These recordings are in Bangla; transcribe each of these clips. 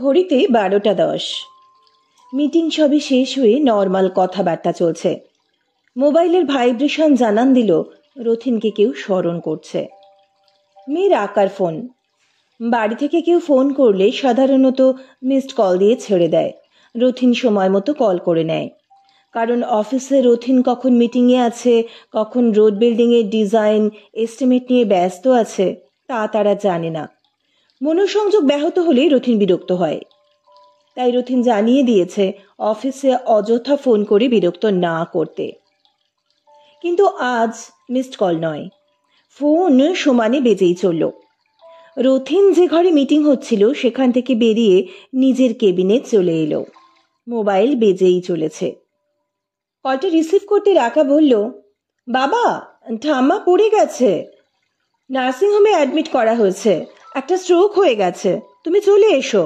ঘড়িতে বারোটা দশ মিটিং সবই শেষ হয়ে নর্মাল কথাবার্তা চলছে মোবাইলের ভাইব্রেশন জানান দিল রথিনকে কেউ স্মরণ করছে মেয়ের আকার ফোন বাড়ি থেকে কেউ ফোন করলে সাধারণত মিসড কল দিয়ে ছেড়ে দেয় রথিন সময় মতো কল করে নেয় কারণ অফিসে রথিন কখন মিটিংয়ে আছে কখন রোড বিল্ডিংয়ের ডিজাইন এস্টিমেট নিয়ে ব্যস্ত আছে তা তারা জানে না মনোসংযোগ ব্যাহত হলে রথিন বিরক্ত হয় তাই রথিন জানিয়ে দিয়েছে অফিসে অযথা ফোন করে বিরক্ত না করতে কিন্তু আজ মিসড কল নয় ফোন সমানে বেজেই চলল রথিন যে ঘরে মিটিং হচ্ছিল সেখান থেকে বেরিয়ে নিজের কেবিনে চলে এলো মোবাইল বেজেই চলেছে কলটা রিসিভ করতে রাখা বলল বাবা ঠাম্মা পড়ে গেছে নার্সিংহোমে অ্যাডমিট করা হয়েছে একটা স্ট্রোক হয়ে গেছে তুমি চলে এসো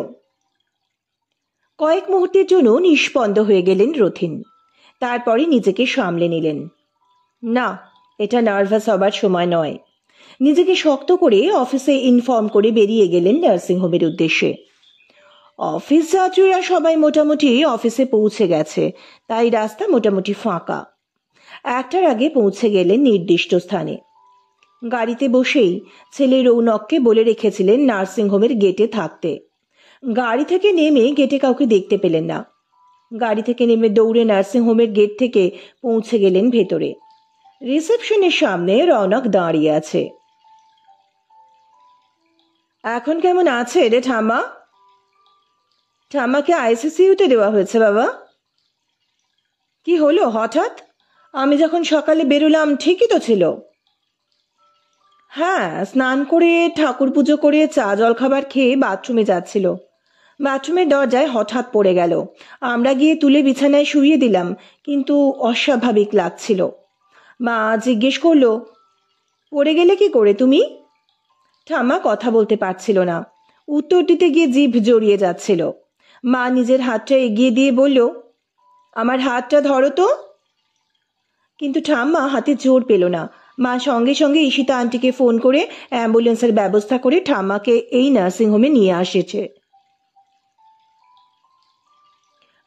কয়েক মুহূর্তের জন্য নিষ্পন্দ হয়ে গেলেন রথিন তারপরে নিজেকে সামলে নিলেন না এটা নার্ভাস হবার সময় নয় নিজেকে শক্ত করে অফিসে ইনফর্ম করে বেরিয়ে গেলেন নার্সিংহোমের উদ্দেশ্যে অফিস যাত্রীরা সবাই মোটামুটি অফিসে পৌঁছে গেছে তাই রাস্তা মোটামুটি ফাঁকা একটার আগে পৌঁছে গেলেন নির্দিষ্ট স্থানে গাড়িতে বসেই ছেলে রৌনককে বলে রেখেছিলেন নার্সিংহোমের গেটে থাকতে গাড়ি থেকে নেমে গেটে কাউকে দেখতে পেলেন না গাড়ি থেকে নেমে দৌড়ে নার্সিংহোমের গেট থেকে পৌঁছে গেলেন ভেতরে রিসেপশনের সামনে রৌনক দাঁড়িয়ে আছে এখন কেমন আছে রে ঠামা ঠামাকে আইসিসিউতে দেওয়া হয়েছে বাবা কি হলো হঠাৎ আমি যখন সকালে বেরোলাম ঠিকই তো ছিল হ্যাঁ স্নান করে ঠাকুর পুজো করে চা জলখাবার খেয়ে বাথরুমে যাচ্ছিল বাথরুমের দরজায় হঠাৎ পড়ে গেল আমরা গিয়ে তুলে বিছানায় শুইয়ে দিলাম কিন্তু অস্বাভাবিক লাগছিল মা জিজ্ঞেস করলো পড়ে গেলে কি করে তুমি ঠাম্মা কথা বলতে পারছিল না উত্তর দিতে গিয়ে জিভ জড়িয়ে যাচ্ছিল মা নিজের হাতটা এগিয়ে দিয়ে বলল আমার হাতটা ধরো তো কিন্তু ঠাম্মা হাতে জোর পেল না মা সঙ্গে সঙ্গে ঈশিতা আন্টিকে ফোন করে অ্যাম্বুলেন্সের ব্যবস্থা করে ঠাম্মাকে এই নার্সিংহোমে নিয়ে আসেছে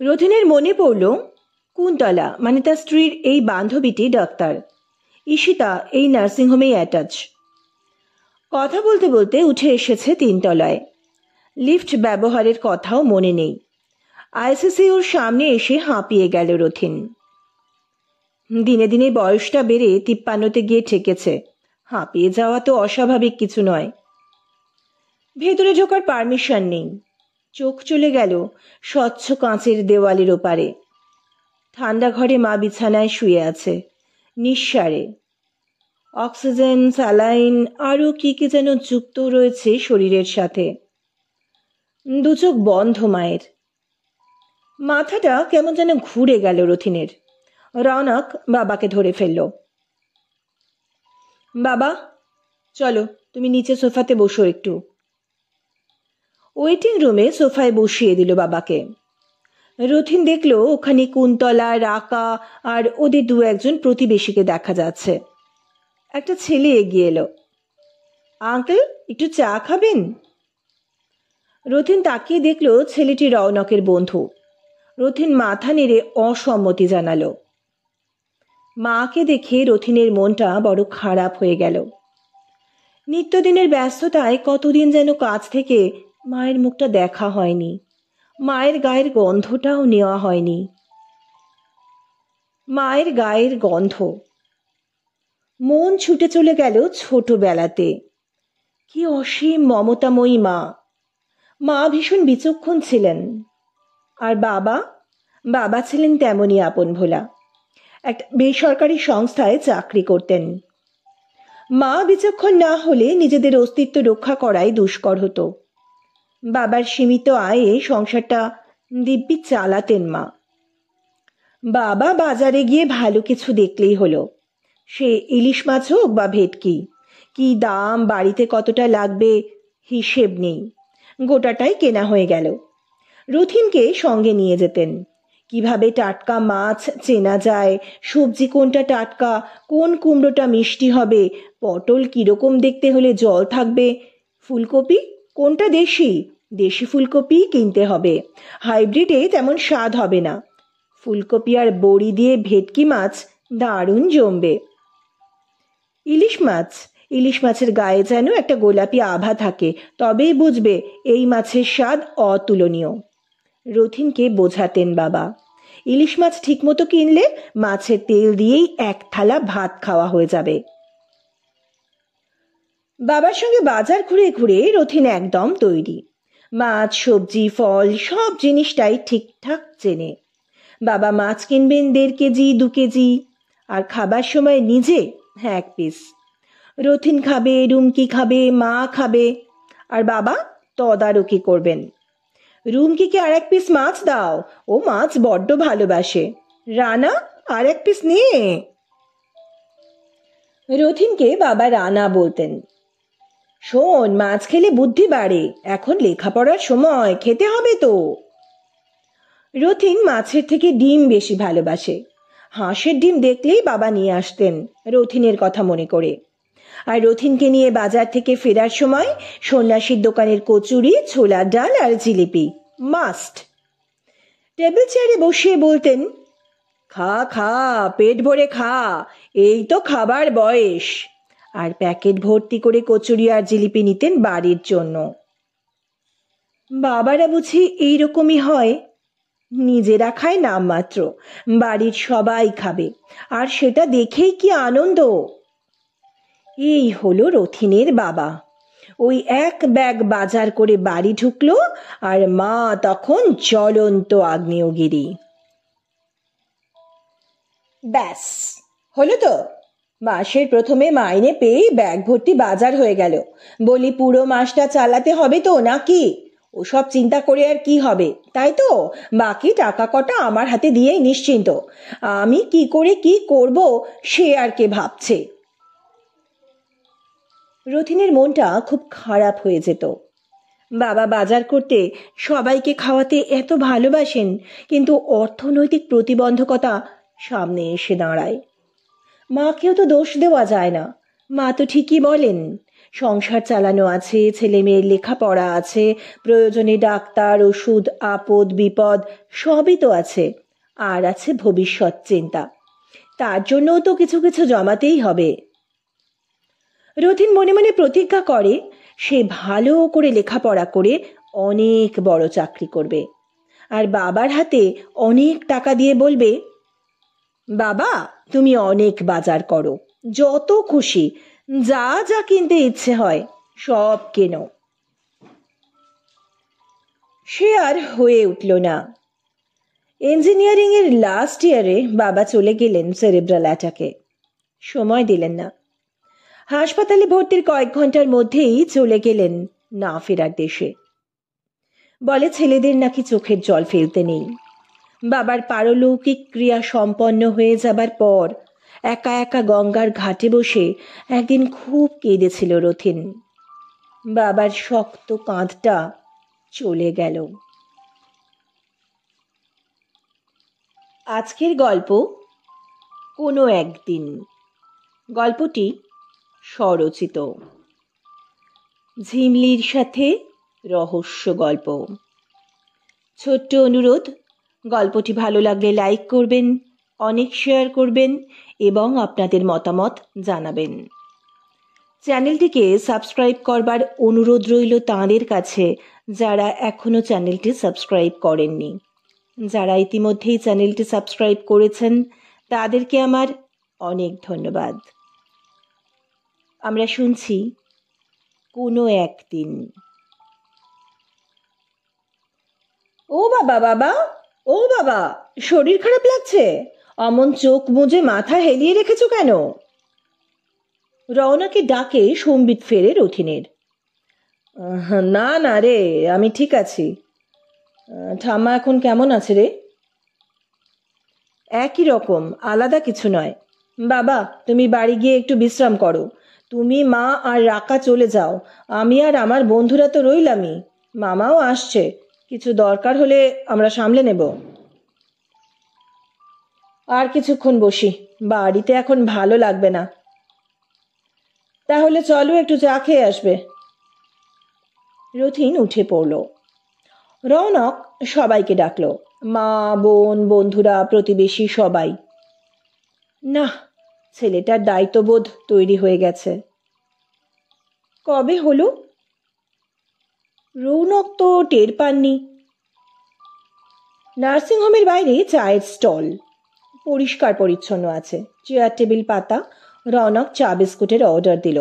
রথিনের মনে পড়ল কুন্তলা মানে তার স্ত্রীর এই বান্ধবীটি ডাক্তার ঈশিতা এই নার্সিংহোমেই অ্যাটাচ কথা বলতে বলতে উঠে এসেছে তিনতলায় লিফট ব্যবহারের কথাও মনে নেই আইসিসি ওর সামনে এসে হাঁপিয়ে গেল রথিন দিনে দিনে বয়সটা বেড়ে তিপ্পান্নতে গিয়ে ঠেকেছে হাঁপিয়ে যাওয়া তো অস্বাভাবিক কিছু নয় ভেতরে ঢোকার পারমিশন নেই চোখ চলে গেল স্বচ্ছ কাঁচের দেওয়ালের ওপারে ঠান্ডা ঘরে মা বিছানায় শুয়ে আছে নিঃসারে অক্সিজেন স্যালাইন আরও কি কি যেন যুক্ত রয়েছে শরীরের সাথে দুচোখ বন্ধ মায়ের মাথাটা কেমন যেন ঘুরে গেল রথিনের রওনক বাবাকে ধরে ফেলল বাবা চলো তুমি নিচে সোফাতে বসো একটু ওয়েটিং রুমে সোফায় বসিয়ে দিল বাবাকে রথিন দেখল ওখানে কুন্তলা রাকা আর ওদের দু একজন প্রতিবেশীকে দেখা যাচ্ছে একটা ছেলে এগিয়ে এলো আঙ্কেল একটু চা খাবেন রথিন তাকিয়ে দেখল ছেলেটি রওনকের বন্ধু রথিন মাথা নেড়ে অসম্মতি জানালো মাকে দেখে রথিনের মনটা বড় খারাপ হয়ে গেল নিত্যদিনের ব্যস্ততায় কতদিন যেন কাজ থেকে মায়ের মুখটা দেখা হয়নি মায়ের গায়ের গন্ধটাও নেওয়া হয়নি মায়ের গায়ের গন্ধ মন ছুটে চলে গেল ছোটবেলাতে কি অসীম মমতাময়ী মা মা ভীষণ বিচক্ষণ ছিলেন আর বাবা বাবা ছিলেন তেমনই আপন ভোলা একটা বেসরকারি সংস্থায় চাকরি করতেন মা বিচক্ষণ না হলে নিজেদের অস্তিত্ব রক্ষা করাই দুষ্কর হতো বাবার সীমিত আয়ে সংসারটা দিব্যি চালাতেন মা বাবা বাজারে গিয়ে ভালো কিছু দেখলেই হলো সে ইলিশ মাছ হোক বা ভেটকি কি দাম বাড়িতে কতটা লাগবে হিসেব নেই গোটাটাই কেনা হয়ে গেল রথিনকে সঙ্গে নিয়ে যেতেন কিভাবে টাটকা মাছ চেনা যায় সবজি কোনটা টাটকা কোন কুমড়োটা মিষ্টি হবে পটল কীরকম দেখতে হলে জল থাকবে ফুলকপি কোনটা দেশি দেশি ফুলকপি কিনতে হবে হাইব্রিডে তেমন স্বাদ হবে না ফুলকপি আর বড়ি দিয়ে ভেটকি মাছ দারুণ জমবে ইলিশ মাছ ইলিশ মাছের গায়ে যেন একটা গোলাপি আভা থাকে তবেই বুঝবে এই মাছের স্বাদ অতুলনীয় রথিনকে বোঝাতেন বাবা ইলিশ মাছ ঠিকমতো কিনলে মাছের তেল দিয়েই এক থালা ভাত খাওয়া হয়ে যাবে বাবার সঙ্গে বাজার ঘুরে ঘুরে রথিন একদম তৈরি মাছ সবজি ফল সব জিনিসটাই ঠিকঠাক চেনে বাবা মাছ কিনবেন দেড় কেজি দু কেজি আর খাবার সময় নিজে হ্যাঁ এক পিস রথিন খাবে রুমকি খাবে মা খাবে আর বাবা তদারকি করবেন রুমকিকে আর এক পিস মাছ দাও ও মাছ বড্ড ভালোবাসে রানা আর এক পিস নিয়ে রথিনকে বাবা রানা বলতেন শোন মাছ খেলে বুদ্ধি বাড়ে এখন লেখাপড়ার সময় খেতে হবে তো রথিন মাছের থেকে ডিম বেশি ভালোবাসে হাঁসের ডিম দেখলেই বাবা নিয়ে আসতেন রথিনের কথা মনে করে আর রথিনকে নিয়ে বাজার থেকে ফেরার সময় সন্ন্যাসীর দোকানের কচুরি ছোলার ডাল আর জিলিপি মাস্ট টেবিল চেয়ারে বসিয়ে বলতেন খা খা পেট ভরে খা এই তো খাবার বয়স আর প্যাকেট ভর্তি করে কচুরি আর জিলিপি নিতেন বাড়ির জন্য বাবারা বুঝি এইরকমই হয় নিজেরা খায় নামমাত্র বাড়ির সবাই খাবে আর সেটা দেখেই কি আনন্দ এই হলো রথিনের বাবা ওই এক ব্যাগ বাজার করে বাড়ি ঢুকলো আর মা তখন জ্বলন্ত আগ্নেয়গিরি ব্যাস হলো তো মাসের প্রথমে মাইনে পেয়ে ব্যাগ ভর্তি বাজার হয়ে গেল বলি পুরো মাসটা চালাতে হবে তো নাকি ওসব চিন্তা করে আর কি হবে তাই তো বাকি টাকা কটা আমার হাতে দিয়েই নিশ্চিন্ত আমি কি করে কি করব সে আর কে ভাবছে রথিনের মনটা খুব খারাপ হয়ে যেত বাবা বাজার করতে সবাইকে খাওয়াতে এত ভালোবাসেন কিন্তু অর্থনৈতিক প্রতিবন্ধকতা সামনে এসে দাঁড়ায় মাকেও তো দোষ দেওয়া যায় না মা তো ঠিকই বলেন সংসার চালানো আছে ছেলে মেয়ের লেখাপড়া আছে প্রয়োজনে ডাক্তার ওষুধ আপদ বিপদ সবই তো আছে আর আছে ভবিষ্যৎ চিন্তা তার জন্যও তো কিছু কিছু জমাতেই হবে রথিন মনে মনে প্রতিজ্ঞা করে সে ভালো করে লেখাপড়া করে অনেক বড় চাকরি করবে আর বাবার হাতে অনেক টাকা দিয়ে বলবে বাবা তুমি অনেক বাজার করো যত খুশি যা যা কিনতে ইচ্ছে হয় সব কেনো সে আর হয়ে উঠল না ইঞ্জিনিয়ারিংয়ের লাস্ট ইয়ারে বাবা চলে গেলেন সেরেব্রাল অ্যাটাকে সময় দিলেন না হাসপাতালে ভর্তির কয়েক ঘন্টার মধ্যেই চলে গেলেন না ফেরার দেশে বলে ছেলেদের নাকি চোখের জল ফেলতে নেই বাবার পারলৌকিক ক্রিয়া সম্পন্ন হয়ে যাবার পর একা একা গঙ্গার ঘাটে বসে একদিন খুব কেঁদেছিল রথিন বাবার শক্ত কাঁধটা চলে গেল আজকের গল্প কোনো একদিন গল্পটি স্বরচিত ঝিমলির সাথে রহস্য গল্প ছোট্ট অনুরোধ গল্পটি ভালো লাগলে লাইক করবেন অনেক শেয়ার করবেন এবং আপনাদের মতামত জানাবেন চ্যানেলটিকে সাবস্ক্রাইব করবার অনুরোধ রইল তাঁদের কাছে যারা এখনও চ্যানেলটি সাবস্ক্রাইব করেননি যারা ইতিমধ্যেই চ্যানেলটি সাবস্ক্রাইব করেছেন তাদেরকে আমার অনেক ধন্যবাদ আমরা শুনছি কোনো একদিন ও বাবা বাবা ও বাবা শরীর খারাপ লাগছে অমন চোখ মুজে মাথা হেলিয়ে রেখেছ কেন রওনাকে ডাকে সম্বিত ফেরে রথিনের না না রে আমি ঠিক আছি ঠাম্মা এখন কেমন আছে রে একই রকম আলাদা কিছু নয় বাবা তুমি বাড়ি গিয়ে একটু বিশ্রাম করো তুমি মা আর রাকা চলে যাও আমি আর আমার বন্ধুরা তো রইলামই মামাও আসছে কিছু দরকার হলে আমরা সামলে নেব আর কিছুক্ষণ বসি বাড়িতে এখন ভালো লাগবে না তাহলে চলো একটু চা খেয়ে আসবে রথিন উঠে পড়ল রৌনক সবাইকে ডাকল মা বোন বন্ধুরা প্রতিবেশী সবাই না ছেলেটার দায়িত্ববোধ তৈরি হয়ে গেছে কবে হলো রৌনক তো টের পাননি নার্সিংহোমের বাইরে চায়ের স্টল পরিষ্কার পরিচ্ছন্ন আছে চেয়ার টেবিল পাতা রনক চা বিস্কুটের অর্ডার দিল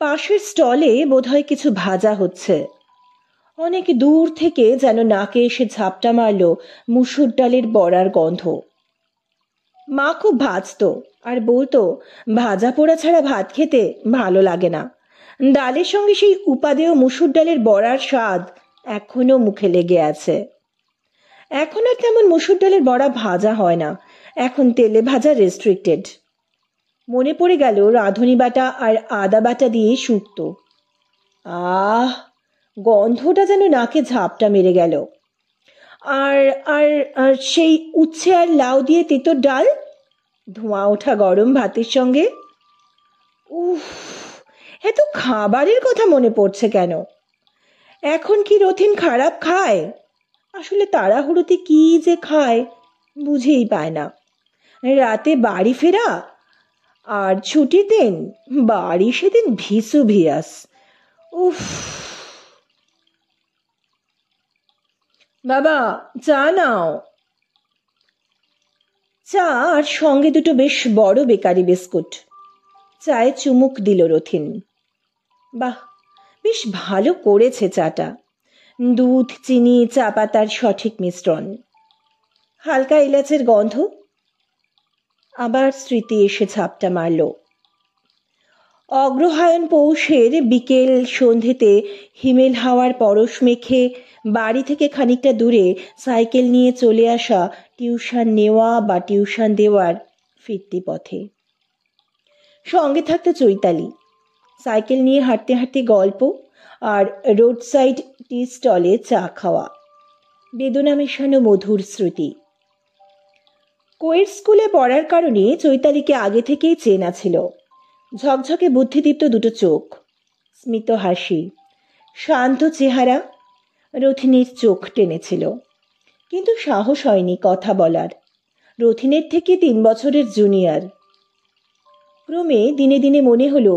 পাশের স্টলে বোধহয় কিছু ভাজা হচ্ছে অনেক দূর থেকে যেন নাকে এসে ঝাপটা মারল মুসুর ডালের বড়ার গন্ধ মা খুব ভাজতো আর বলতো ভাজা পোড়া ছাড়া ভাত খেতে ভালো লাগে না ডালের সঙ্গে সেই উপাদেয় মুসুর ডালের বড়ার স্বাদ এখনো মুখে লেগে আছে এখন আর তেমন মুসুর ডালের বড়া ভাজা হয় না এখন তেলে ভাজা রেস্ট্রিক্টেড মনে পড়ে গেল রাঁধুনি বাটা আর আদা বাটা দিয়ে শুক্ত আহ গন্ধটা যেন নাকে ঝাপটা মেরে গেল আর আর সেই উচ্ছে আর লাউ দিয়ে তেতো ডাল ধোঁয়া ওঠা গরম ভাতের সঙ্গে উফ এত খাবারের কথা মনে পড়ছে কেন এখন কি রথিন খারাপ খায় আসলে তাড়াহুড়োতে কি যে খায় বুঝেই পায় না রাতে বাড়ি ফেরা আর ছুটির দিন বাড়ি সেদিন ভিসু ভিয়াস উফ বাবা চা নাও চা আর সঙ্গে দুটো বেশ বড় বেকারি বিস্কুট চায়ে চুমুক দিল রথিন বাহ বেশ ভালো করেছে চাটা দুধ চিনি চা পাতার সঠিক মিশ্রণ হালকা এলাচের গন্ধ আবার স্মৃতি এসে ঝাপটা মারল অগ্রহায়ণ পৌষের বিকেল সন্ধেতে হিমেল হাওয়ার পরশ মেখে বাড়ি থেকে খানিকটা দূরে সাইকেল নিয়ে চলে আসা টিউশন নেওয়া বা টিউশন দেওয়ার ফিরতি পথে সঙ্গে থাকতো চৈতালি সাইকেল নিয়ে হাঁটতে হাঁটতে গল্প আর রোড সাইড টি স্টলে চা খাওয়া বেদনা মেশানো মধুর শ্রুতি কোয়েট স্কুলে পড়ার কারণে চৈতালিকে আগে থেকেই চেনা ছিল ঝকঝকে বুদ্ধিদীপ্ত দুটো চোখ স্মিত হাসি শান্ত চেহারা রথিনীর চোখ টেনেছিল কিন্তু সাহস হয়নি কথা বলার রথিনের থেকে তিন বছরের জুনিয়র ক্রমে দিনে দিনে মনে হলো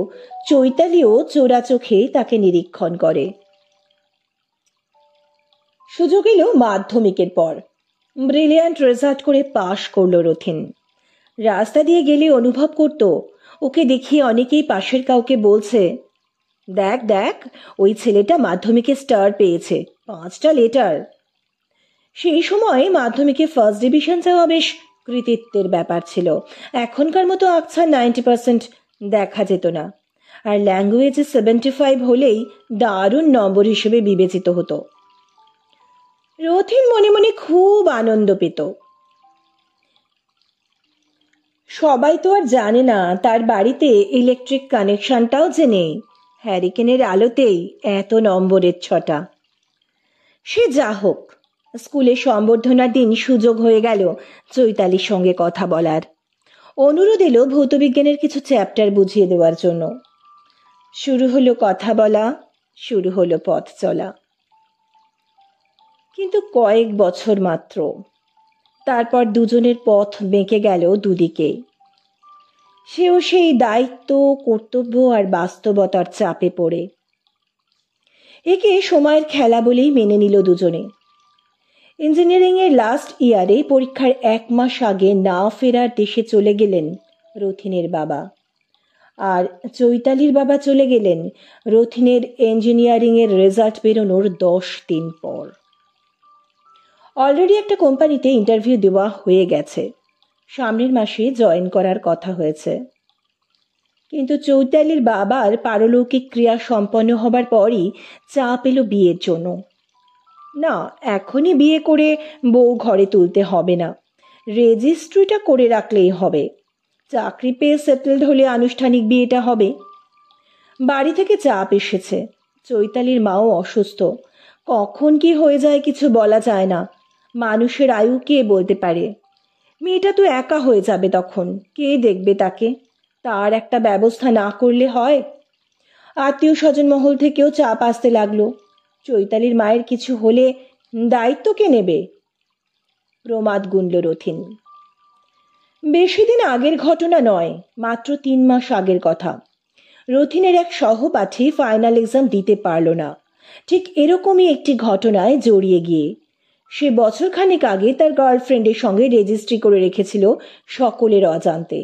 চৈতালিও চোরা চোখে তাকে নিরীক্ষণ করে সুযোগ এলো মাধ্যমিকের পর ব্রিলিয়ান্ট রেজাল্ট করে পাশ করল রথিন রাস্তা দিয়ে গেলে অনুভব করতো ওকে দেখিয়ে অনেকেই পাশের কাউকে বলছে দেখ দেখ ওই ছেলেটা মাধ্যমিকে স্টার পেয়েছে পাঁচটা লেটার সেই সময় মাধ্যমিকে ফার্স্ট ডিভিশন যাওয়া বেশ কৃতিত্বের ব্যাপার ছিল এখনকার মতো আকছা নাইনটি পার্সেন্ট দেখা যেত না আর ল্যাঙ্গুয়েজে সেভেন্টি ফাইভ হলেই দারুণ নম্বর হিসেবে বিবেচিত হতো রথিন মনে মনে খুব আনন্দ পেত সবাই তো আর জানে না তার বাড়িতে ইলেকট্রিক কানেকশনটাও যে নেই হ্যারিকেনের আলোতেই এত নম্বরের ছটা সে যা হোক স্কুলে সম্বর্ধনার দিন সুযোগ হয়ে গেল চৈতালির সঙ্গে কথা বলার অনুরোধ এলো ভৌতবিজ্ঞানের কিছু চ্যাপ্টার বুঝিয়ে দেওয়ার জন্য শুরু হলো কথা বলা শুরু হলো পথ চলা কিন্তু কয়েক বছর মাত্র তারপর দুজনের পথ বেঁকে গেল দুদিকেই সেও সেই দায়িত্ব কর্তব্য আর বাস্তবতার চাপে পড়ে একে সময়ের খেলা বলেই মেনে নিল দুজনে ইঞ্জিনিয়ারিংয়ের লাস্ট ইয়ারে পরীক্ষার এক মাস আগে না ফেরার দেশে চলে গেলেন রথিনের বাবা আর চৈতালির বাবা চলে গেলেন রথিনের ইঞ্জিনিয়ারিংয়ের রেজাল্ট বেরোনোর দশ দিন পর অলরেডি একটা কোম্পানিতে ইন্টারভিউ দেওয়া হয়ে গেছে সামনের মাসে জয়েন করার কথা হয়েছে কিন্তু চৌতালির বাবার পারলৌকিক ক্রিয়া সম্পন্ন হবার পরই চা পেল বিয়ের জন্য না এখনই বিয়ে করে বউ ঘরে তুলতে হবে না রেজিস্ট্রিটা করে রাখলেই হবে চাকরি পেয়ে সেটেলড হলে আনুষ্ঠানিক বিয়েটা হবে বাড়ি থেকে চাপ এসেছে চৈতালির মাও অসুস্থ কখন কি হয়ে যায় কিছু বলা যায় না মানুষের আয়ু কে বলতে পারে মেয়েটা তো একা হয়ে যাবে তখন কে দেখবে তাকে তার একটা ব্যবস্থা না করলে হয় আত্মীয় স্বজন মহল থেকেও চাপ আসতে লাগলো চৈতালির মায়ের কিছু হলে দায়িত্ব কে নেবে প্রমাদ গুনল রথিন বেশি দিন আগের ঘটনা নয় মাত্র তিন মাস আগের কথা রথিনের এক সহপাঠী ফাইনাল এক্সাম দিতে পারল না ঠিক এরকমই একটি ঘটনায় জড়িয়ে গিয়ে সে বছর আগে তার গার্লফ্রেন্ডের সঙ্গে রেজিস্ট্রি করে রেখেছিল সকলের অজান্তে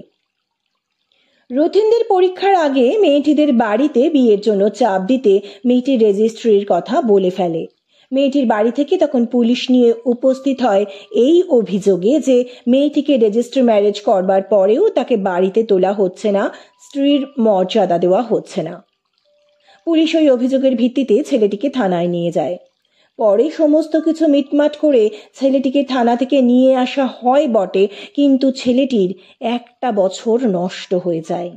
রথিনদের পরীক্ষার আগে মেয়েটিদের বাড়িতে বিয়ের জন্য চাপ দিতে মেয়েটির রেজিস্ট্রির কথা বলে ফেলে মেয়েটির বাড়ি থেকে তখন পুলিশ নিয়ে উপস্থিত হয় এই অভিযোগে যে মেয়েটিকে রেজিস্টার ম্যারেজ করবার পরেও তাকে বাড়িতে তোলা হচ্ছে না স্ত্রীর মর্যাদা দেওয়া হচ্ছে না পুলিশ ওই অভিযোগের ভিত্তিতে ছেলেটিকে থানায় নিয়ে যায় পরে সমস্ত কিছু মিটমাট করে ছেলেটিকে থানা থেকে নিয়ে আসা হয় বটে কিন্তু ছেলেটির একটা বছর নষ্ট হয়ে যায়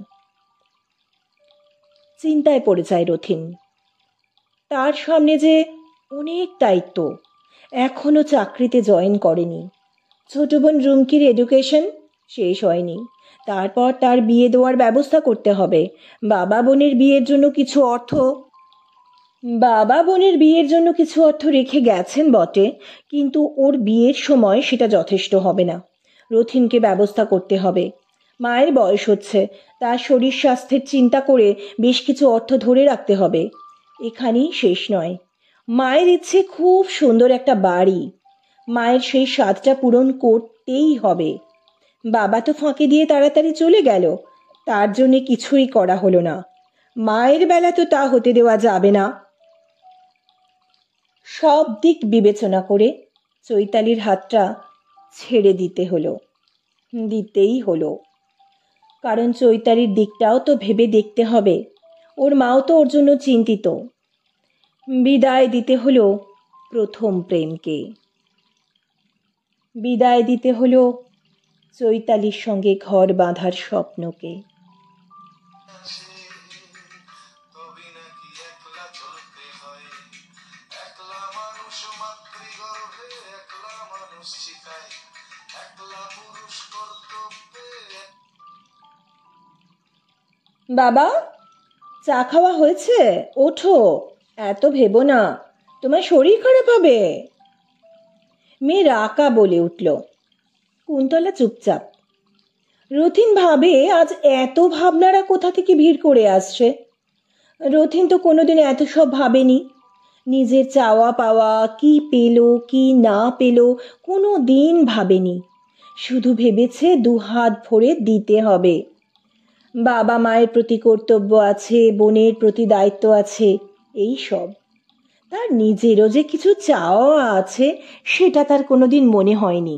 চিন্তায় পড়ে যায় রথিন তার সামনে যে অনেক দায়িত্ব এখনও চাকরিতে জয়েন করেনি ছোট বোন রুমকির এডুকেশন শেষ হয়নি তারপর তার বিয়ে দেওয়ার ব্যবস্থা করতে হবে বাবা বোনের বিয়ের জন্য কিছু অর্থ বাবা বোনের বিয়ের জন্য কিছু অর্থ রেখে গেছেন বটে কিন্তু ওর বিয়ের সময় সেটা যথেষ্ট হবে না রথিনকে ব্যবস্থা করতে হবে মায়ের বয়স হচ্ছে তার শরীর স্বাস্থ্যের চিন্তা করে বেশ কিছু অর্থ ধরে রাখতে হবে এখানেই শেষ নয় মায়ের ইচ্ছে খুব সুন্দর একটা বাড়ি মায়ের সেই স্বাদটা পূরণ করতেই হবে বাবা তো ফাঁকে দিয়ে তাড়াতাড়ি চলে গেল তার জন্যে কিছুই করা হলো না মায়ের বেলা তো তা হতে দেওয়া যাবে না সব দিক বিবেচনা করে চৈতালির হাতটা ছেড়ে দিতে হলো দিতেই হলো কারণ চৈতালির দিকটাও তো ভেবে দেখতে হবে ওর মাও তো ওর জন্য চিন্তিত বিদায় দিতে হলো প্রথম প্রেমকে বিদায় দিতে হলো চৈতালির সঙ্গে ঘর বাঁধার স্বপ্নকে বাবা চা খাওয়া হয়েছে ওঠো এত ভেবো না তোমার শরীর খারাপ হবে মেয়ে রাকা বলে উঠল কুন্তলা চুপচাপ রথিন ভাবে আজ এত ভাবনারা কোথা থেকে ভিড় করে আসছে রথিন তো কোনোদিন এত সব ভাবেনি নিজের চাওয়া পাওয়া কি পেল কি না পেল কোনো দিন ভাবেনি শুধু ভেবেছে দু হাত ভরে দিতে হবে বাবা মায়ের প্রতি কর্তব্য আছে বোনের প্রতি দায়িত্ব আছে এই সব তার নিজেরও যে কিছু চাওয়া আছে সেটা তার কোনোদিন মনে হয়নি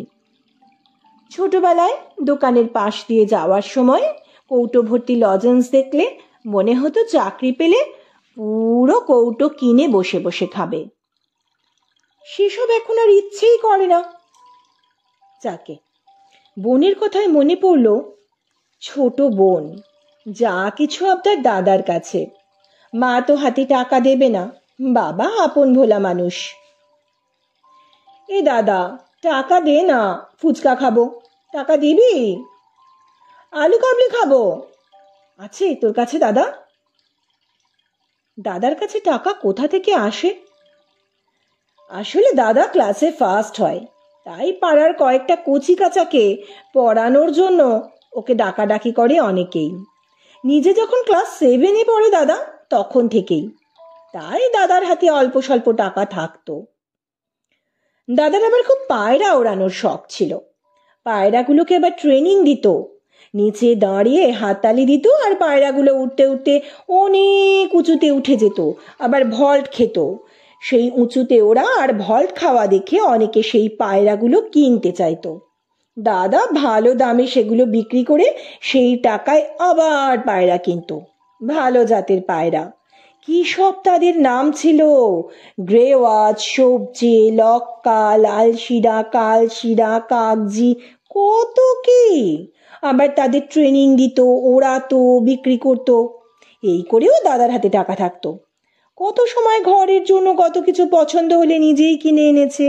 ছোটবেলায় দোকানের পাশ দিয়ে যাওয়ার সময় কৌটো ভর্তি লজেন্স দেখলে মনে হতো চাকরি পেলে পুরো কৌটো কিনে বসে বসে খাবে সেসব এখন আর ইচ্ছেই করে না যাকে বোনের কথায় মনে পড়লো ছোট বোন যা কিছু আপনার দাদার কাছে মা তো হাতে টাকা দেবে না বাবা আপন ভোলা মানুষ এ দাদা টাকা দে না ফুচকা খাবো টাকা দিবি আলু কাবলি খাবো আছে তোর কাছে দাদা দাদার কাছে টাকা কোথা থেকে আসে আসলে দাদা ক্লাসে ফার্স্ট হয় তাই পাড়ার কয়েকটা কচি কাচাকে পড়ানোর জন্য ওকে ডাকাডাকি করে অনেকেই নিজে যখন ক্লাস সেভেনে পড়ে দাদা তখন থেকেই তাই দাদার হাতে অল্প স্বল্প টাকা থাকতো দাদার আবার খুব পায়রা ওড়ানোর শখ ছিল পায়রাগুলোকে আবার ট্রেনিং দিত নিচে দাঁড়িয়ে হাততালি দিত আর পায়রাগুলো উঠতে উঠতে অনেক উঁচুতে উঠে যেত আবার ভল্ট খেত সেই উঁচুতে ওরা আর ভল্ট খাওয়া দেখে অনেকে সেই পায়রাগুলো কিনতে চাইতো দাদা ভালো দামে সেগুলো বিক্রি করে সেই টাকায় আবার পায়রা কিনত ভালো জাতের পায়রা কি সব তাদের নাম ছিল গ্রেওয়াজ সবজি লক্কা লালশিরা কালশিরা কাগজি কত কি আবার তাদের ট্রেনিং দিত ওড়াতো বিক্রি করত এই করেও দাদার হাতে টাকা থাকতো কত সময় ঘরের জন্য কত কিছু পছন্দ হলে নিজেই কিনে এনেছে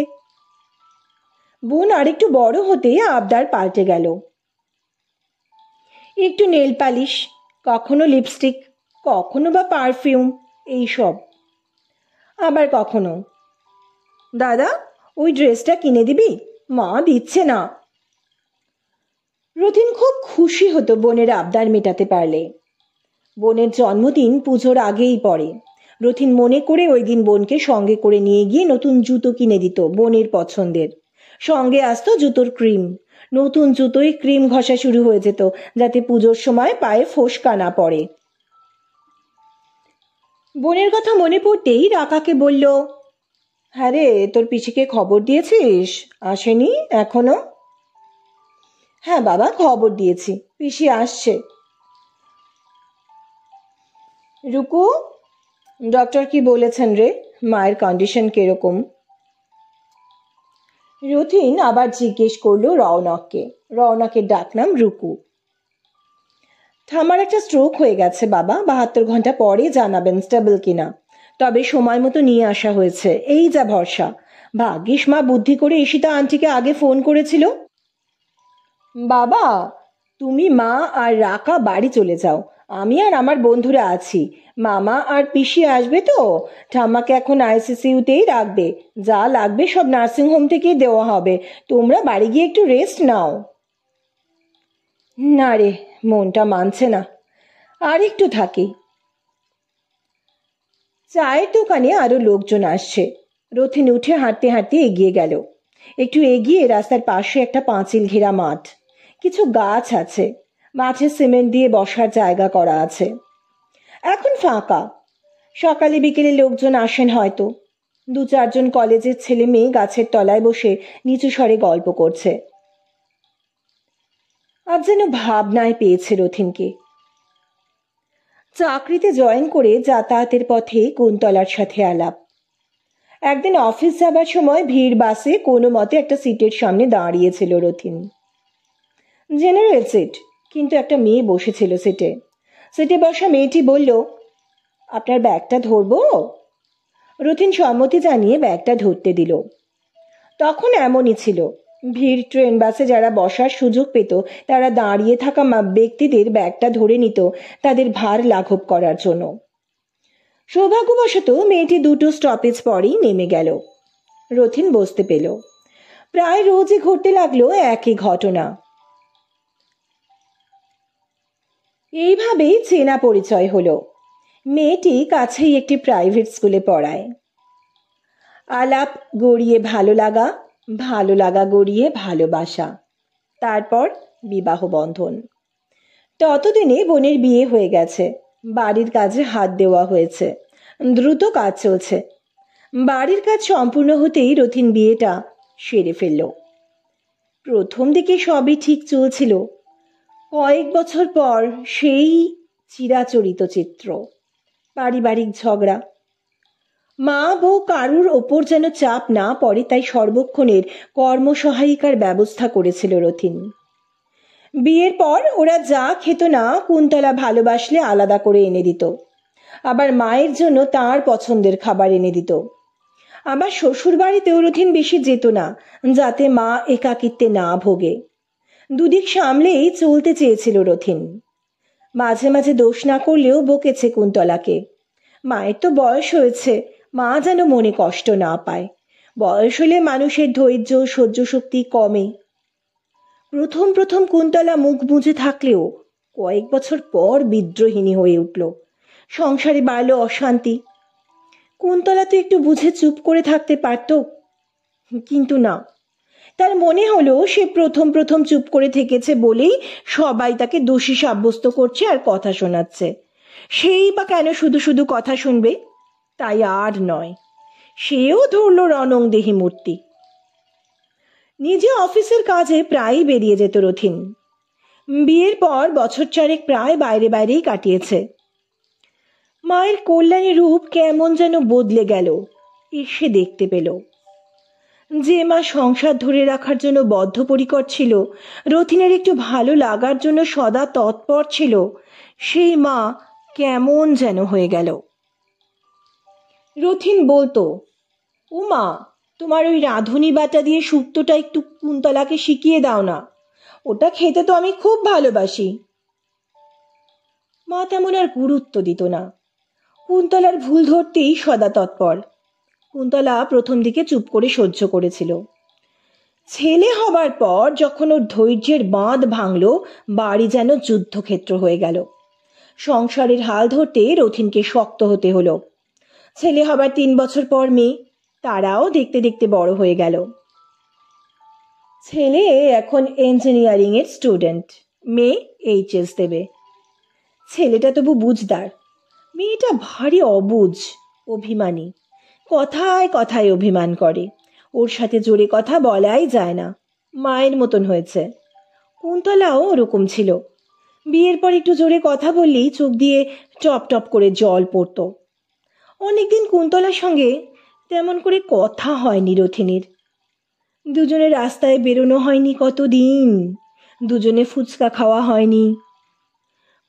বোন আরেকটু বড় হতে আবদার পাল্টে গেল একটু নেল পালিশ কখনো লিপস্টিক কখনো বা পারফিউম এইসব আবার কখনো দাদা ওই ড্রেসটা কিনে দিবি মা দিচ্ছে না রতিন খুব খুশি হতো বোনের আবদার মেটাতে পারলে বোনের জন্মদিন পুজোর আগেই পড়ে রথিন মনে করে ওই দিন বোনকে সঙ্গে করে নিয়ে গিয়ে নতুন জুতো কিনে দিত বোনের পছন্দের সঙ্গে আসতো জুতোর ক্রিম নতুন জুতোই ক্রিম ঘষা শুরু হয়ে যেত যাতে পুজোর সময় পায়ে ফোসকা না পড়ে বোনের কথা মনে পড়তেই রাকাকে বলল হ্যাঁ রে তোর পিসিকে খবর দিয়েছিস আসেনি এখনো হ্যাঁ বাবা খবর দিয়েছি পিসি আসছে রুকু ডক্টর কি বলেছেন রে মায়ের কন্ডিশন কিরকম রথিন আবার জিজ্ঞেস করলো রওনককে রওনকের ডাকনাম রুকু থামার একটা স্ট্রোক হয়ে গেছে বাবা বাহাত্তর ঘন্টা পরে জানাবেন স্টেবল কিনা তবে সময় মতো নিয়ে আসা হয়েছে এই যা ভরসা ভাগ্যিস মা বুদ্ধি করে ঈশিতা আন্টিকে আগে ফোন করেছিল বাবা তুমি মা আর রাকা বাড়ি চলে যাও আমি আর আমার বন্ধুরা আছি মামা আর পিসি আসবে তো ঠাম্মাকে এখন আইসিসিউতেই রাখবে যা লাগবে সব নার্সিংহোম থেকেই দেওয়া হবে তোমরা বাড়ি গিয়ে একটু রেস্ট নাও না রে মনটা মানছে না আর একটু থাকি চায়ের দোকানে আরও লোকজন আসছে রথিন উঠে হাঁটতে হাঁটতে এগিয়ে গেল একটু এগিয়ে রাস্তার পাশে একটা পাঁচিল ঘেরা মাঠ কিছু গাছ আছে মাঝে সিমেন্ট দিয়ে বসার জায়গা করা আছে এখন ফাঁকা সকালে বিকেলে লোকজন আসেন হয়তো দু চারজন কলেজের ছেলে মেয়ে গাছের তলায় বসে নিচু স্বরে গল্প করছে আর যেন ভাবনায় পেয়েছে রথিনকে চাকরিতে জয়েন করে যাতায়াতের পথে কোনতলার সাথে আলাপ একদিন অফিস যাবার সময় ভিড় বাসে কোনো মতে একটা সিটের সামনে দাঁড়িয়েছিল রথিন জেনারেল সিট কিন্তু একটা মেয়ে বসেছিল সিটে সিটে বসা মেয়েটি বলল আপনার ব্যাগটা ধরব রথিন সম্মতি জানিয়ে ব্যাগটা ধরতে দিল তখন এমনই ছিল ভিড় ট্রেন বাসে যারা বসার সুযোগ পেত তারা দাঁড়িয়ে থাকা ব্যক্তিদের ব্যাগটা ধরে নিত তাদের ভার লাঘব করার জন্য সৌভাগ্যবশত মেয়েটি দুটো স্টপেজ পরেই নেমে গেল রথিন বসতে পেল প্রায় রোজই ঘটতে লাগলো একই ঘটনা এইভাবেই চেনা পরিচয় হলো মেয়েটি কাছেই একটি প্রাইভেট স্কুলে পড়ায় আলাপ গড়িয়ে ভালো লাগা ভালো লাগা গড়িয়ে ভালোবাসা তারপর বিবাহ বন্ধন ততদিনে বোনের বিয়ে হয়ে গেছে বাড়ির কাজে হাত দেওয়া হয়েছে দ্রুত কাজ চলছে বাড়ির কাজ সম্পূর্ণ হতেই রথিন বিয়েটা সেরে ফেলল প্রথম দিকে সবই ঠিক চলছিল কয়েক বছর পর সেই চিরাচরিত চিত্র পারিবারিক ঝগড়া মা বউ কারুর ওপর যেন চাপ না পড়ে তাই সর্বক্ষণের কর্মসহায়িকার ব্যবস্থা করেছিল রথিন বিয়ের পর ওরা যা খেত না কুন্তলা ভালোবাসলে আলাদা করে এনে দিত আবার মায়ের জন্য তার পছন্দের খাবার এনে দিত আবার শ্বশুর বাড়িতেও রথিন বেশি যেত না যাতে মা একাকিত্বে না ভোগে দুদিক সামলেই চলতে চেয়েছিল রথিন মাঝে মাঝে দোষ না করলেও বকেছে কুন্তলাকে মায়ের তো বয়স হয়েছে মা যেন মনে কষ্ট না পায় বয়স হলে মানুষের ধৈর্য সহ্য শক্তি কমে প্রথম প্রথম কুন্তলা মুখ বুঝে থাকলেও কয়েক বছর পর বিদ্রোহিনী হয়ে উঠল সংসারে বাড়ল অশান্তি কুন্তলা তো একটু বুঝে চুপ করে থাকতে পারত কিন্তু না তার মনে হলো সে প্রথম প্রথম চুপ করে থেকেছে বলেই সবাই তাকে দোষী সাব্যস্ত করছে আর কথা শোনাচ্ছে সেই বা কেন শুধু শুধু কথা শুনবে তাই আর নয় সেও ধরল রণংদেহী মূর্তি নিজে অফিসের কাজে প্রায়ই বেরিয়ে যেত রথিন বিয়ের পর বছর চারেক প্রায় বাইরে বাইরেই কাটিয়েছে মায়ের কল্যাণী রূপ কেমন যেন বদলে গেল এসে দেখতে পেল যে মা সংসার ধরে রাখার জন্য বদ্ধপরিকর ছিল রথিনের একটু ভালো লাগার জন্য সদা তৎপর ছিল সেই মা কেমন যেন হয়ে গেল রথিন বলতো ও মা তোমার ওই রাঁধুনি বাটা দিয়ে সুক্তটা একটু কুন্তলাকে শিখিয়ে দাও না ওটা খেতে তো আমি খুব ভালোবাসি মা তেমন আর গুরুত্ব দিত না কুন্তলার ভুল ধরতেই সদা তৎপর কুন্তলা প্রথম দিকে চুপ করে সহ্য করেছিল ছেলে হবার পর যখন ওর ধৈর্যের বাঁধ ভাঙল বাড়ি যেন যুদ্ধক্ষেত্র হয়ে গেল সংসারের হাল ধরতে রথিনকে শক্ত হতে হলো ছেলে হবার তিন বছর পর মেয়ে তারাও দেখতে দেখতে বড় হয়ে গেল ছেলে এখন ইঞ্জিনিয়ারিংয়ের স্টুডেন্ট মেয়ে এইচএস দেবে ছেলেটা তবু বুঝদার মেয়েটা ভারী অবুঝ অভিমানী কথায় কথায় অভিমান করে ওর সাথে জোরে কথা বলাই যায় না মায়ের মতন হয়েছে কুন্তলাও ওরকম ছিল বিয়ের পর একটু জোরে কথা বললেই চোখ দিয়ে টপ টপ করে জল পড়ত অনেকদিন কুন্তলার সঙ্গে তেমন করে কথা হয়নি রথিনীর দুজনে রাস্তায় বেরোনো হয়নি কতদিন দুজনে ফুচকা খাওয়া হয়নি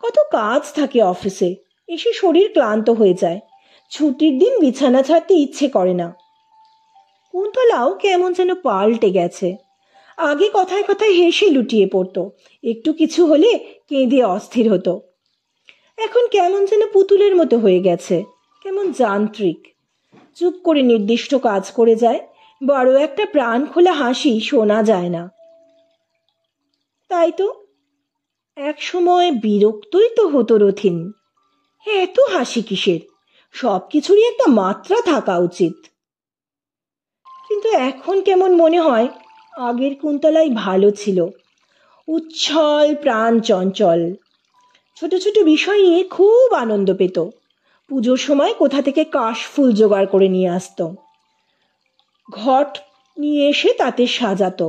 কত কাজ থাকে অফিসে এসে শরীর ক্লান্ত হয়ে যায় ছুটির দিন বিছানা ছাড়তে ইচ্ছে করে না কুন্তলাও কেমন যেন পাল্টে গেছে আগে কথায় কথায় হেসে লুটিয়ে পড়তো একটু কিছু হলে কেঁদে অস্থির হতো এখন কেমন যেন পুতুলের মতো হয়ে গেছে কেমন যান্ত্রিক চুপ করে নির্দিষ্ট কাজ করে যায় বড় একটা প্রাণ খোলা হাসি শোনা যায় না তাই তো এক সময় বিরক্তই তো হতো রথিন এত হাসি কিসের সব কিছুরই একটা মাত্রা থাকা উচিত কিন্তু এখন কেমন মনে হয় আগের কুন্তলাই ভালো ছিল উচ্ছল প্রাণ চঞ্চল ছোট ছোট বিষয় নিয়ে খুব আনন্দ পেত পুজোর সময় কোথা থেকে কাশফুল জোগাড় করে নিয়ে আসত ঘট নিয়ে এসে তাতে সাজাতো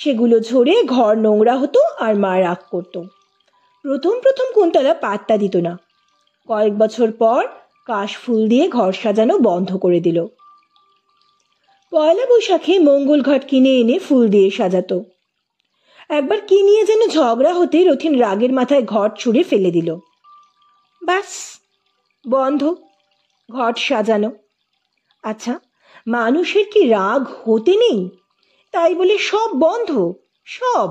সেগুলো ঝরে ঘর নোংরা হতো আর মা রাগ করত প্রথম প্রথম কুন্তলা পাত্তা দিত না কয়েক বছর পর কাশফুল দিয়ে ঘর সাজানো বন্ধ করে দিল পয়লা বৈশাখে মঙ্গল ঘট কিনে এনে ফুল দিয়ে সাজাতো একবার কি নিয়ে যেন ঝগড়া হতে রথিন রাগের মাথায় ঘট ছুঁড়ে ফেলে দিল বাস বন্ধ ঘট সাজানো আচ্ছা মানুষের কি রাগ হতে নেই তাই বলে সব বন্ধ সব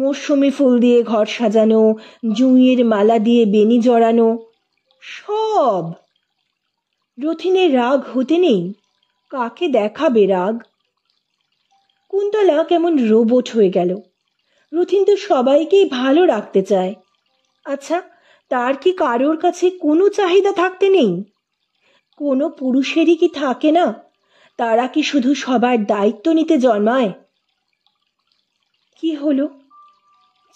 মৌসুমি ফুল দিয়ে ঘর সাজানো জুঁইয়ের মালা দিয়ে বেনি জড়ানো সব রথিনের রাগ হতে নেই কাকে দেখাবে রাগ কুন্তলা কেমন রোবট হয়ে গেল রথিন তো সবাইকেই ভালো রাখতে চায় আচ্ছা তার কি কারোর কাছে কোনো চাহিদা থাকতে নেই কোনো পুরুষেরই কি থাকে না তারা কি শুধু সবার দায়িত্ব নিতে জন্মায় কি হলো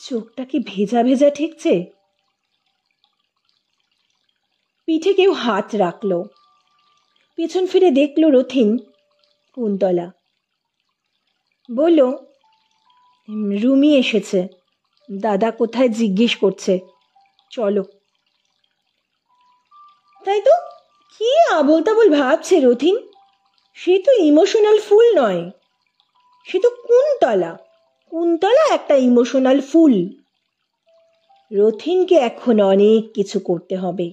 চোখটা কি ভেজা ভেজা ঠেকছে পিঠে কেউ হাত রাখলো পেছন ফিরে দেখল রথিন কুন্তলা বলল রুমি এসেছে দাদা কোথায় জিজ্ঞেস করছে চলো তাই তো কি আবল তাবল ভাবছে রথিন সে তো ইমোশনাল ফুল নয় সে তো কুন্তলা কুন্তলা একটা ইমোশনাল ফুল রথিনকে এখন অনেক কিছু করতে হবে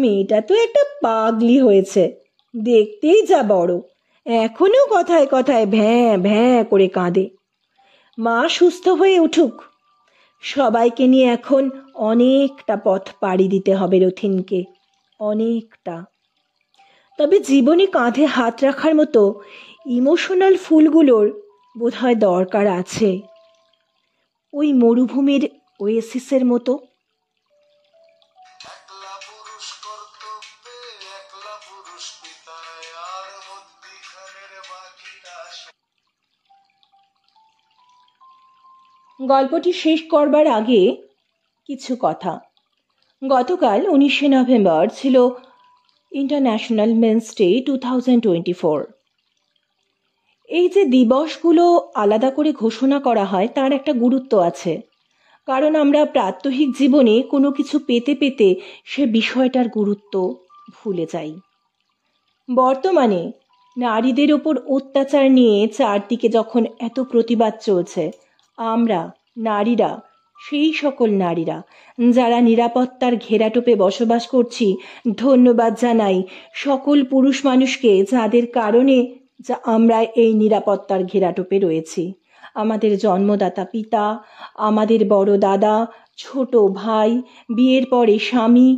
মেয়েটা তো একটা পাগলি হয়েছে দেখতেই যা বড় এখনো কথায় কথায় ভ্যাঁ ভ্যাঁ করে কাঁদে মা সুস্থ হয়ে উঠুক সবাইকে নিয়ে এখন অনেকটা পথ পাড়ি দিতে হবে রথিনকে অনেকটা তবে জীবনে কাঁধে হাত রাখার মতো ইমোশনাল ফুলগুলোর বোধহয় দরকার আছে ওই মরুভূমির ওয়েসিসের মতো গল্পটি শেষ করবার আগে কিছু কথা গতকাল উনিশে নভেম্বর ছিল international men's day two thousand twenty four এই যে দিবসগুলো আলাদা করে ঘোষণা করা হয় তার একটা গুরুত্ব আছে কারণ আমরা প্রাত্যহিক জীবনে কোনো কিছু পেতে পেতে সে বিষয়টার গুরুত্ব ভুলে যাই বর্তমানে নারীদের ওপর অত্যাচার নিয়ে চারদিকে যখন এত প্রতিবাদ চলছে আমরা নারীরা সেই সকল নারীরা যারা নিরাপত্তার ঘেরাটোপে বসবাস করছি ধন্যবাদ জানাই সকল পুরুষ মানুষকে যাদের কারণে যা আমরা এই নিরাপত্তার ঘেরাটোপে রয়েছি আমাদের জন্মদাতা পিতা আমাদের বড় দাদা ছোট ভাই বিয়ের পরে স্বামী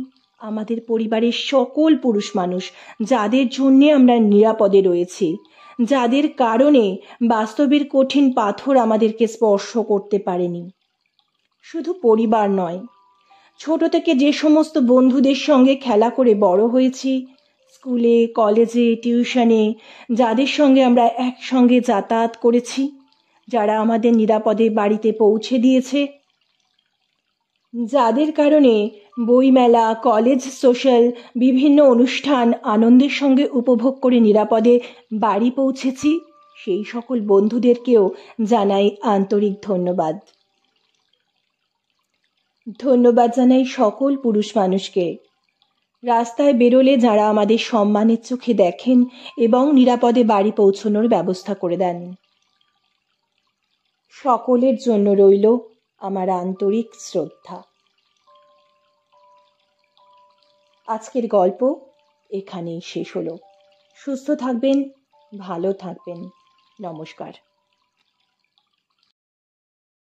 আমাদের পরিবারের সকল পুরুষ মানুষ যাদের জন্যে আমরা নিরাপদে রয়েছি যাদের কারণে বাস্তবের কঠিন পাথর আমাদেরকে স্পর্শ করতে পারেনি শুধু পরিবার নয় ছোট থেকে যে সমস্ত বন্ধুদের সঙ্গে খেলা করে বড় হয়েছি স্কুলে কলেজে টিউশনে যাদের সঙ্গে আমরা একসঙ্গে যাতায়াত করেছি যারা আমাদের নিরাপদে বাড়িতে পৌঁছে দিয়েছে যাদের কারণে বইমেলা কলেজ সোশ্যাল বিভিন্ন অনুষ্ঠান আনন্দের সঙ্গে উপভোগ করে নিরাপদে বাড়ি পৌঁছেছি সেই সকল বন্ধুদেরকেও জানাই আন্তরিক ধন্যবাদ ধন্যবাদ জানাই সকল পুরুষ মানুষকে রাস্তায় বেরোলে যারা আমাদের সম্মানের চোখে দেখেন এবং নিরাপদে বাড়ি পৌঁছনোর ব্যবস্থা করে দেন সকলের জন্য রইল আমার আন্তরিক শ্রদ্ধা আজকের গল্প এখানেই শেষ হলো সুস্থ থাকবেন ভালো থাকবেন নমস্কার